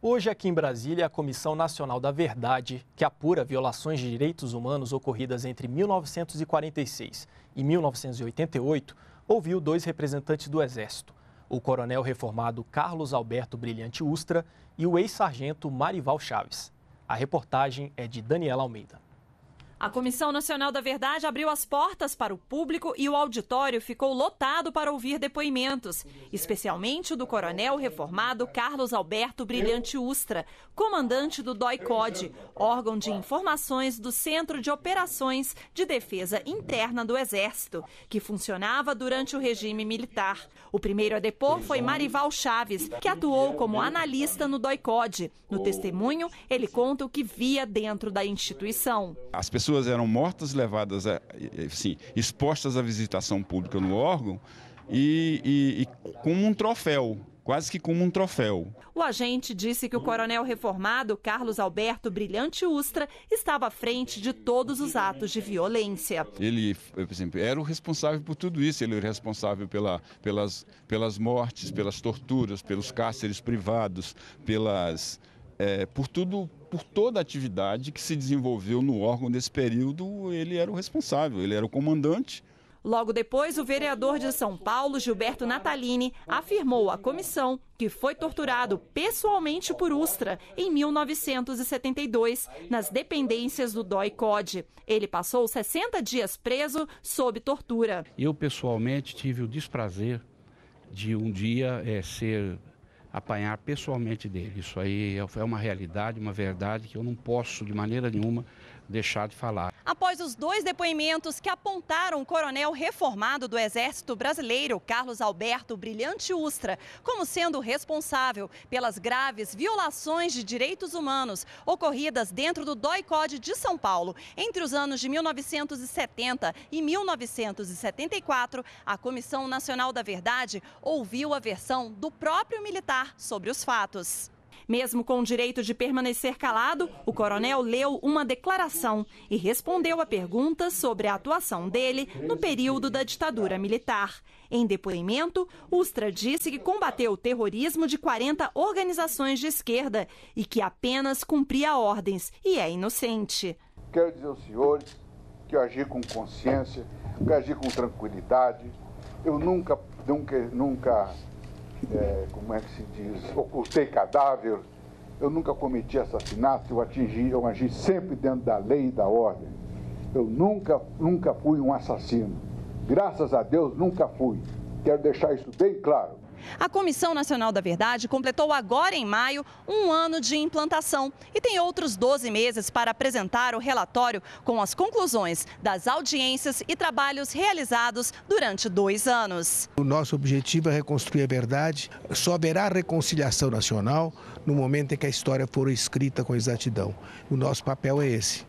Hoje, aqui em Brasília, a Comissão Nacional da Verdade, que apura violações de direitos humanos ocorridas entre 1946 e 1988, ouviu dois representantes do Exército, o coronel reformado Carlos Alberto Brilhante Ustra e o ex-sargento Marival Chaves. A reportagem é de Daniela Almeida. A Comissão Nacional da Verdade abriu as portas para o público e o auditório ficou lotado para ouvir depoimentos, especialmente o do coronel reformado Carlos Alberto Brilhante Ustra, comandante do DOICOD, órgão de informações do Centro de Operações de Defesa Interna do Exército, que funcionava durante o regime militar. O primeiro a depor foi Marival Chaves, que atuou como analista no DOICOD. No testemunho, ele conta o que via dentro da instituição. As pessoas pessoas eram mortas, levadas, a, assim, expostas à visitação pública no órgão e, e, e como um troféu quase que como um troféu. O agente disse que o coronel reformado Carlos Alberto Brilhante Ustra estava à frente de todos os atos de violência. Ele, por exemplo, era o responsável por tudo isso, ele era é o responsável pela, pelas, pelas mortes, pelas torturas, pelos cárceres privados, pelas é, por tudo, por toda a atividade que se desenvolveu no órgão nesse período, ele era o responsável, ele era o comandante. Logo depois, o vereador de São Paulo, Gilberto Natalini, afirmou à comissão que foi torturado pessoalmente por Ustra em 1972, nas dependências do DOI-COD. Ele passou 60 dias preso sob tortura. Eu, pessoalmente, tive o desprazer de um dia é, ser apanhar pessoalmente dele. Isso aí é, é uma realidade, uma verdade que eu não posso de maneira nenhuma deixar de falar. Após os dois depoimentos que apontaram o coronel reformado do Exército Brasileiro, Carlos Alberto Brilhante Ustra, como sendo responsável pelas graves violações de direitos humanos ocorridas dentro do DOI-COD de São Paulo entre os anos de 1970 e 1974, a Comissão Nacional da Verdade ouviu a versão do próprio militar sobre os fatos. Mesmo com o direito de permanecer calado, o coronel leu uma declaração e respondeu a perguntas sobre a atuação dele no período da ditadura militar. Em depoimento, Ustra disse que combateu o terrorismo de 40 organizações de esquerda e que apenas cumpria ordens e é inocente. Quero dizer aos senhores que eu agi com consciência, que eu agi com tranquilidade. Eu nunca, nunca, nunca é, como é que se diz, ocultei cadáver, eu nunca cometi assassinato, eu, atingi, eu agi sempre dentro da lei e da ordem. Eu nunca, nunca fui um assassino. Graças a Deus, nunca fui. Quero deixar isso bem claro. A Comissão Nacional da Verdade completou agora em maio um ano de implantação e tem outros 12 meses para apresentar o relatório com as conclusões das audiências e trabalhos realizados durante dois anos. O nosso objetivo é reconstruir a verdade. Só haverá reconciliação nacional no momento em que a história for escrita com exatidão. O nosso papel é esse.